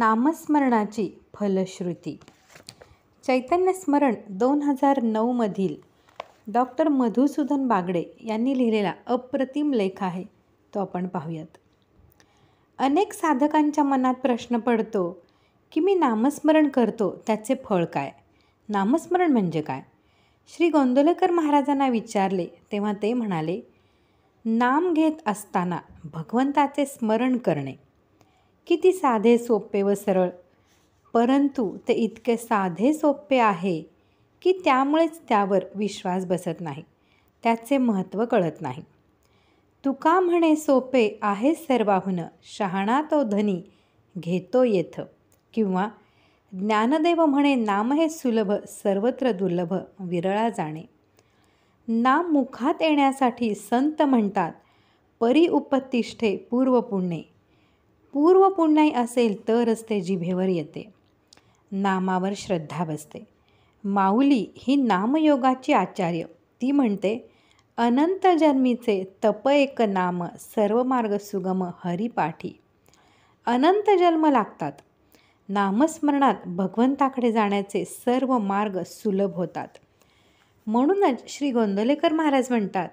नामस्मरणाची फलश्रुती चैतन्यस्मरण दोन हजार नऊमधील डॉक्टर मधुसूदन बागडे यांनी लिहिलेला अप्रतिम लेख आहे तो आपण पाहूयात अनेक साधकांच्या मनात प्रश्न पडतो की मी नामस्मरण करतो त्याचे फळ काय नामस्मरण म्हणजे काय श्री गोंदोलेकर महाराजांना विचारले तेव्हा ते म्हणाले नाम घेत असताना भगवंताचे स्मरण करणे किती साधे सोपे व सरळ परंतु ते इतके साधे सोपे आहे की त्यामुळेच त्यावर विश्वास बसत नाही त्याचे महत्त्व कळत नाही तुका म्हणे सोपे आहे सर्वाहून शहाणा तो धनी घेतो येथ किंवा ज्ञानदेव म्हणे नाम हे सुलभ सर्वत्र दुर्लभ विरळा जाणे नाम मुखात येण्यासाठी संत म्हणतात परी उपत्तिष्ठे पूर्वपुण्ये पूर्व पुण्याई असेल तरच ते जिभेवर येते नामावर श्रद्धा बसते माऊली ही नामयोगाची आचार्य ती म्हणते अनंत जन्मीचे तप एक नाम सर्व मार्ग सुगम हरिपाठी अनंत जन्म लागतात नामस्मरणात भगवंताकडे जाण्याचे सर्व मार्ग सुलभ होतात म्हणूनच श्री गोंदलेकर महाराज म्हणतात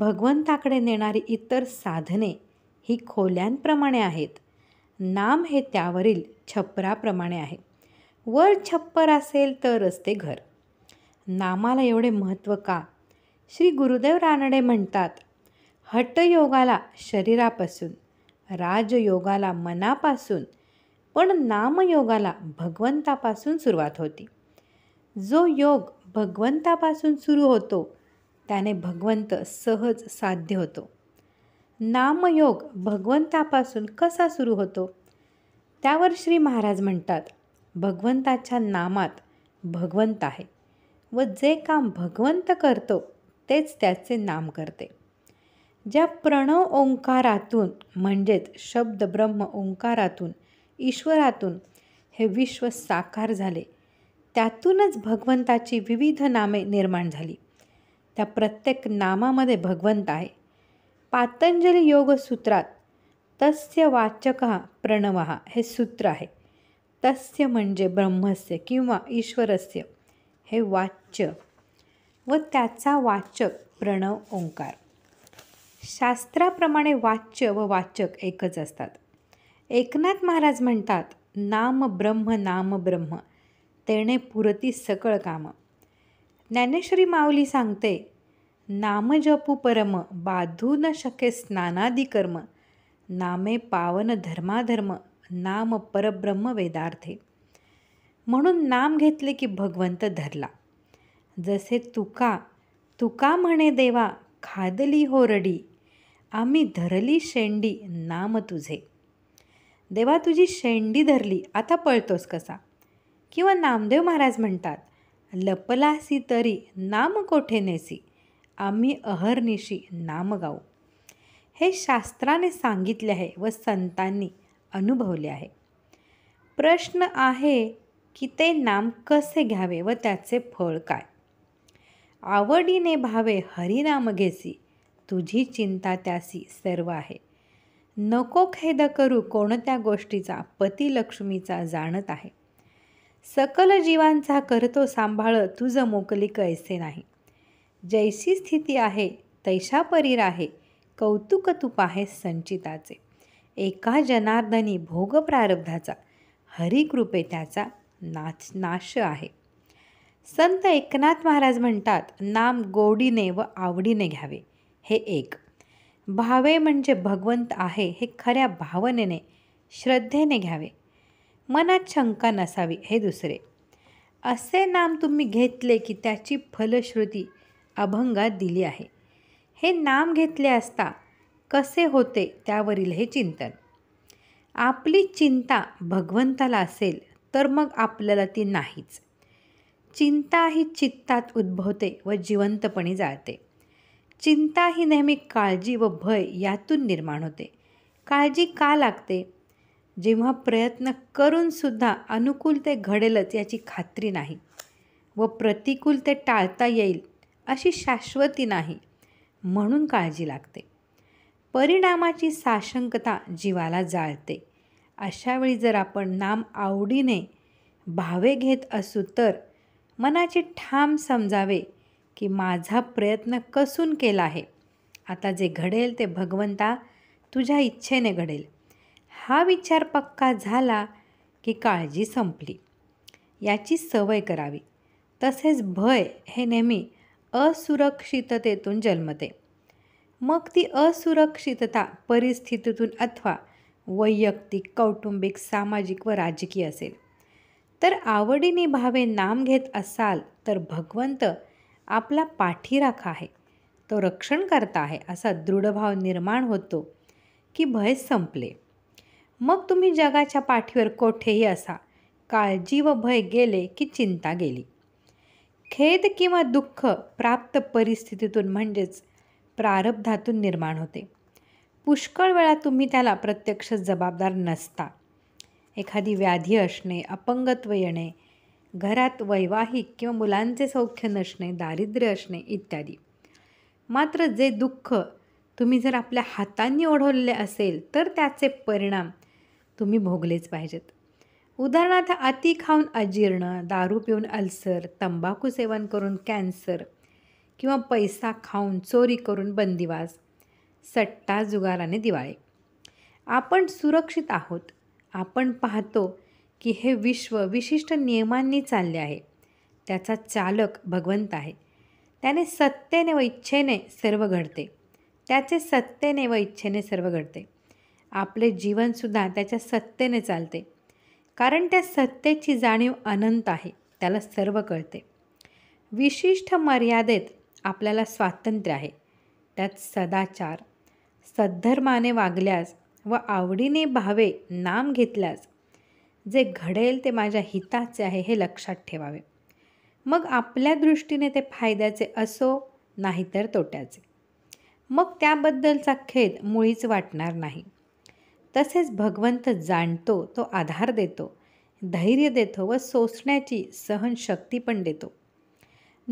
भगवंताकडे नेणारी इतर साधने ही खोल्यांप्रमाणे आहेत नाम हे त्यावरील छप्पराप्रमाणे आहे वर छप्पर असेल तर असते घर नामाला एवढे महत्त्व का श्री गुरुदेव रानडे म्हणतात हटयोगाला शरीरापासून राजयोगाला मनापासून पण नामयोगाला भगवंतापासून सुरुवात होती जो योग भगवंतापासून सुरू होतो त्याने भगवंत सहज साध्य होतो नामयोग भगवंतापासून कसा सुरू होतो त्यावर श्री महाराज म्हणतात भगवंताच्या नामात भगवंत आहे व जे काम भगवंत करतो तेच त्याचे नाम करते ज्या प्रणव ओंकारातून म्हणजेच शब्द ब्रह्म ओंकारातून ईश्वरातून हे विश्व साकार झाले त्यातूनच भगवंताची विविध नामे निर्माण झाली त्या प्रत्येक नामामध्ये भगवंत आहे पातंजली योगसूत्रात तस्य वाचक प्रणव हे सूत्र आहे तस्य म्हणजे ब्रह्मस्य किंवा ईश्वरस्य हे वाच्य व त्याचा वाचक प्रणव ओंकार शास्त्राप्रमाणे वाच्य व वाचक एकच असतात एकनाथ महाराज म्हणतात नाम ब्रह्म नाम ब्रह्म तेणे पुरती सकळ कामं ज्ञानेश्वरी माऊली सांगते नामजपु परम बाधू न शके स्नानादि कर्म नामे पावन धर्माधर्म नाम परब्रह्म वेदार्थे म्हणून नाम घेतले की भगवंत धरला जसे तुका तुका म्हणे देवा खादली होरडी आम्ही धरली शेंडी नाम तुझे देवा तुझी शेंडी धरली आता पळतोस कसा किंवा नामदेव महाराज म्हणतात लपलासी तरी नाम कोठे नेसी आम्ही अहर्निशी नाम गाऊ हे शास्त्राने सांगितले आहे व संतांनी अनुभवले आहे प्रश्न आहे की ते नाम कसे घ्यावे व त्याचे फळ काय आवडीने भावे हरिनाम घेसी तुझी चिंता त्यासी सर्व आहे नको खेद करू कोणत्या गोष्टीचा पती लक्ष्मीचा जाणत आहे सकल जीवांचा करतो सांभाळ तुझं मोकली कैसे नाही जैसी स्थिती आहे तैशा परीर आहे कौतुक आहे आहे संचिताचे एका जनार्दनी भोग प्रारब्धाचा हरिकृपे त्याचा नाच नाश आहे संत एकनाथ महाराज म्हणतात नाम गोडीने व आवडीने घ्यावे हे एक भावे म्हणजे भगवंत आहे हे खऱ्या भावनेने श्रद्धेने घ्यावे मनात शंका नसावी हे दुसरे असे नाम तुम्ही घेतले की त्याची फलश्रुती अभंगात दिली आहे हे नाम घेतले असता कसे होते त्यावरील हे चिंतन आपली चिंता भगवंताला असेल तर मग आपल्याला ती नाहीच चिंता ही चित्तात उद्भवते व जिवंतपणे जाळते चिंता ही नेहमी काळजी व भय यातून निर्माण होते काळजी का लागते जेव्हा प्रयत्न करूनसुद्धा अनुकूल ते घडेलच याची खात्री नाही व प्रतिकूल ते टाळता येईल अशी शाश्वती नाही म्हणून काळजी लागते परिणामाची साशंकता जीवाला जाळते अशावेळी जर आपण नाम आवडीने भावे घेत असू तर मनाचे ठाम समजावे की माझा प्रयत्न कसून केला आहे आता जे घडेल ते भगवंता तुझ्या इच्छेने घडेल हा विचार पक्का झाला की काळजी संपली याची सवय करावी तसेच भय हे नेहमी असुरक्षिततेतून जन्मते मग ती असुरक्षितता परिस्थितीतून अथवा वैयक्तिक कौटुंबिक सामाजिक व राजकीय असेल तर आवडीने भावे नाम घेत असाल तर भगवंत आपला पाठीराखा आहे तो रक्षण करता आहे असा दृढभाव निर्माण होतो की भय संपले मग तुम्ही जगाच्या पाठीवर कोठेही असा काळजी व भय गेले की चिंता गेली खेद किंवा दुःख प्राप्त परिस्थितीतून म्हणजेच प्रारब्धातून निर्माण होते पुष्कळ वेळा तुम्ही त्याला प्रत्यक्ष जबाबदार नसता एखादी व्याधी असणे अपंगत्व येणे घरात वैवाहिक किंवा मुलांचे सौख्य नसणे दारिद्र्य असणे इत्यादी मात्र जे दुःख तुम्ही जर आपल्या हातांनी ओढवले असेल तर त्याचे परिणाम तुम्ही भोगलेच पाहिजेत उदाहरणार्थ अति खाऊन अजीर्ण दारू पिऊन अल्सर तंबाखू सेवन करून कॅन्सर किंवा पैसा खाऊन चोरी करून बंदिवास सट्टा जुगाराने दिवाळे आपण सुरक्षित आहोत आपण पाहतो की हे विश्व विशिष्ट नियमांनी चालले आहे त्याचा चालक भगवंत आहे त्याने सत्तेने व इच्छेने सर्व घडते त्याचे सत्तेने व इच्छेने सर्व घडते आपले जीवनसुद्धा त्याच्या सत्तेने चालते कारण त्या सत्तेची जाणीव अनंत आहे त्याला सर्व कळते विशिष्ट मर्यादेत आपल्याला स्वातंत्र्य आहे त्यात सदाचार सद्धर्माने वागल्यास व आवडीने भावे नाम घेतल्यास जे घडेल ते माझ्या हिताचे आहे हे लक्षात ठेवावे मग आपल्या दृष्टीने ते फायद्याचे असो नाहीतर तोट्याचे मग त्याबद्दलचा खेद मुळीच वाटणार नाही तसेच भगवंत जाणतो तो आधार देतो धैर्य देतो व सोसण्याची सहनशक्ती पण देतो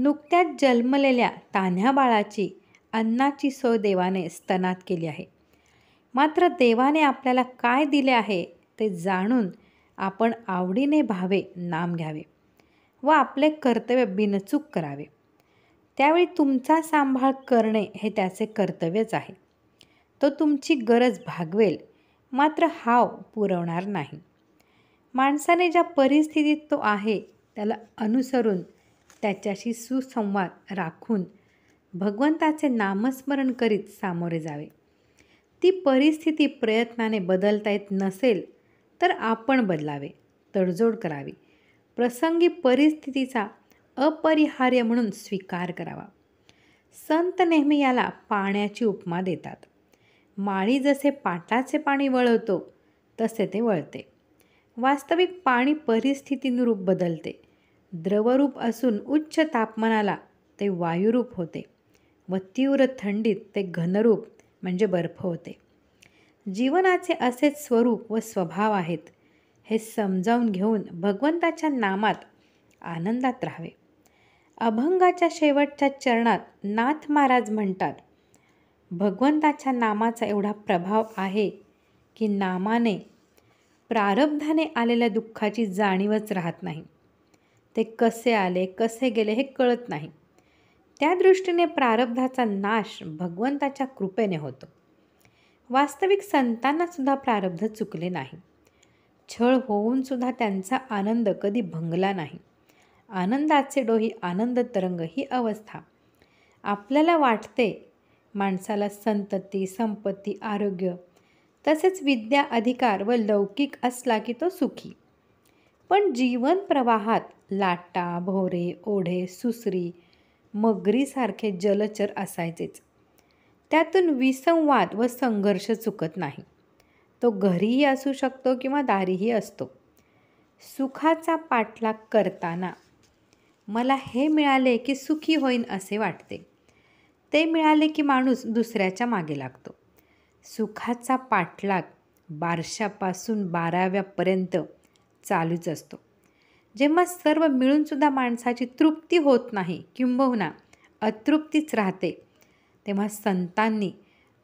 नुकत्याच जन्मलेल्या तान्ह्या बाळाची अन्नाची सोय देवाने स्तनात केली आहे मात्र देवाने आपल्याला काय दिले आहे ते जाणून आपण आवडीने भावे नाम घ्यावे व आपले कर्तव्य बिनचूक करावे त्यावेळी तुमचा सांभाळ करणे हे त्याचे कर्तव्यच आहे तो तुमची गरज भागवेल मात्र हाव पुरवणार नाही माणसाने ज्या परिस्थितीत तो आहे त्याला अनुसरून त्याच्याशी सुसंवाद राखून भगवंताचे नामस्मरण करीत सामोरे जावे ती परिस्थिती प्रयत्नाने बदलता येत नसेल तर आपण बदलावे तडजोड करावी प्रसंगी परिस्थितीचा अपरिहार्य म्हणून स्वीकार करावा संत नेहमी याला पाण्याची उपमा देतात माळी जसे पाटाचे पाणी वळवतो तसे ते वळते वास्तविक पाणी परिस्थितीनुरूप बदलते द्रवरूप असून उच्च तापमानाला ते वायुरूप होते व तीव्र थंडीत ते घनरूप म्हणजे बर्फ होते जीवनाचे असेच स्वरूप व स्वभाव आहेत हे समजावून घेऊन भगवंताच्या नामात आनंदात राहावे अभंगाच्या शेवटच्या चरणात नाथ महाराज म्हणतात भगवंताच्या नामाचा एवढा प्रभाव आहे की नामाने प्रारब्धाने आलेल्या दुःखाची जाणीवच राहत नाही ते कसे आले कसे गेले हे कळत नाही त्या दृष्टीने प्रारब्धाचा नाश भगवंताच्या कृपेने होतो वास्तविक संतांनासुद्धा प्रारब्ध चुकले नाही छळ होऊनसुद्धा त्यांचा आनंद कधी भंगला नाही आनंदाचे डोही आनंद तरंग ही अवस्था आपल्याला वाटते माणसाला संतती संपत्ती आरोग्य तसेच विद्या अधिकार व लौकिक असला की तो सुखी पण जीवन प्रवाहात लाटा भोरे ओढे सुसरी मगरीसारखे जलचर असायचेच त्यातून विसंवाद व संघर्ष चुकत नाही तो घरीही असू शकतो किंवा दारीही असतो सुखाचा पाठलाग करताना मला हे मिळाले की सुखी होईन असे वाटते ते मिळाले की माणूस दुसऱ्याच्या मागे लागतो सुखाचा पाठलाग बारशापासून बाराव्यापर्यंत चालूच असतो जेव्हा सर्व मिळूनसुद्धा माणसाची तृप्ती होत नाही किंबहुना अतृप्तीच राहते तेव्हा संतांनी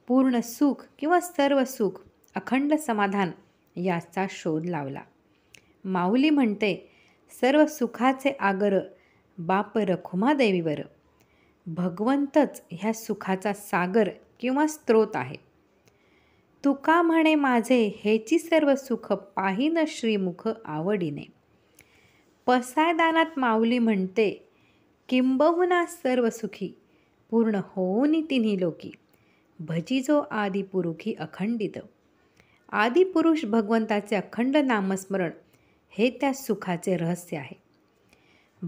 पूर्ण सुख किंवा सर्व सुख अखंड समाधान याचा शोध लावला माऊली म्हणते सर्व सुखाचे आगर बाप रखुमादेवीवर भगवंतच ह्या सुखाचा सागर किंवा स्रोत आहे तुका म्हणे माझे हेची सर्व सुख पाहिन श्रीमुख आवडीने पसायदानात माऊली म्हणते किंबहुना सर्व सुखी पूर्ण होऊन तिन्ही लोकी भजीजो आदिपुरुखी अखंडित आदिपुरुष भगवंताचे अखंड नामस्मरण हे त्या सुखाचे रहस्य आहे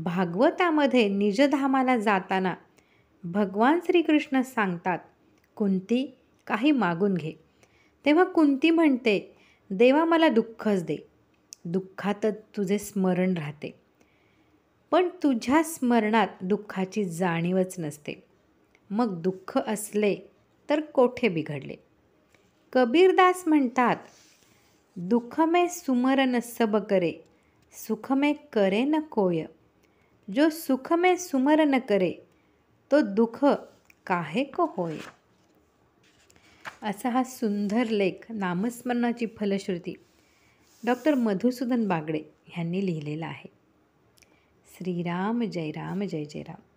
भागवतामध्ये निजधामाला जाताना भगवान श्रीकृष्ण सांगतात कुंती काही मागून घे तेव्हा कुंती म्हणते देवा मला दुःखच दे दुःखातच तुझे स्मरण राहते पण तुझ्या स्मरणात दुःखाची जाणीवच नसते मग दुःख असले तर कोठे बिघडले कबीरदास म्हणतात दुःखमे सुमरण सब करे सुखमे करे न कोय जो सुखमे सुमरण करे तो दुःख काहे को होय असा हा सुंदर लेख नामस्मरणाची फलश्रुती डॉक्टर मधुसूदन बागडे ह्यांनी लिहिलेला आहे श्रीराम जय राम जय जय राम